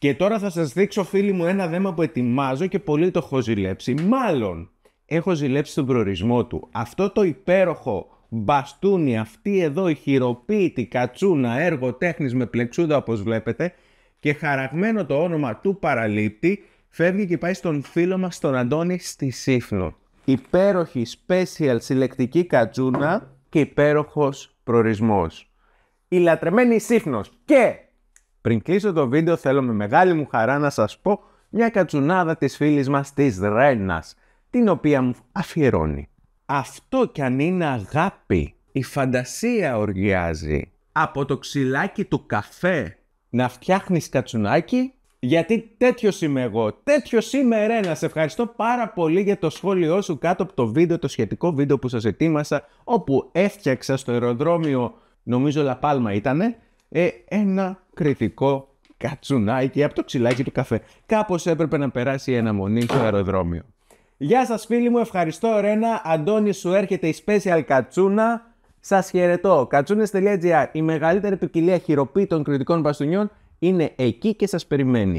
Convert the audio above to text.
Και τώρα θα σας δείξω φίλοι μου ένα δέμα που ετοιμάζω και πολύ το έχω ζηλέψει. Μάλλον έχω ζηλέψει τον προορισμό του. Αυτό το υπέροχο μπαστούνι, αυτή εδώ η χειροποίητη κατσούνα έργο τέχνης με πλεξούδα όπως βλέπετε και χαραγμένο το όνομα του παραλήπτη φεύγει και πάει στον φίλο μας τον Αντώνη στη Σύφνο. Υπέροχη special συλλεκτική κατσούνα και υπέροχος προορισμός. Η λατρεμένη Σύφνος και πριν κλείσω το βίντεο θέλω με μεγάλη μου χαρά να σας πω μια κατσουνάδα της φίλης μας της Ρένας, την οποία μου αφιερώνει. Αυτό κι αν είναι αγάπη, η φαντασία οργιάζει. Από το ξυλάκι του καφέ να φτιάχνεις κατσουνάκι, γιατί τέτοιος είμαι εγώ, τέτοιος είμαι Ρένα. Σε ευχαριστώ πάρα πολύ για το σχόλιο σου κάτω από το βίντεο, το σχετικό βίντεο που σας ετοίμασα, όπου έφτιαξα στο αεροδρόμιο, νομίζω Λαπάλμα ήτανε, ε, ένα κριτικό κατσουνάκι από το ξυλάκι του καφέ. Κάπως έπρεπε να περάσει ένα αναμονή στο αεροδρόμιο. Γεια σας φίλοι μου, ευχαριστώ Ρένα. Αντώνη σου έρχεται η Special Κατσούνα. Σας χαιρετώ. Κατσούνε.gr, Η μεγαλύτερη ποικιλία χειροποίητων κριτικών μπαστούνιών είναι εκεί και σας περιμένει.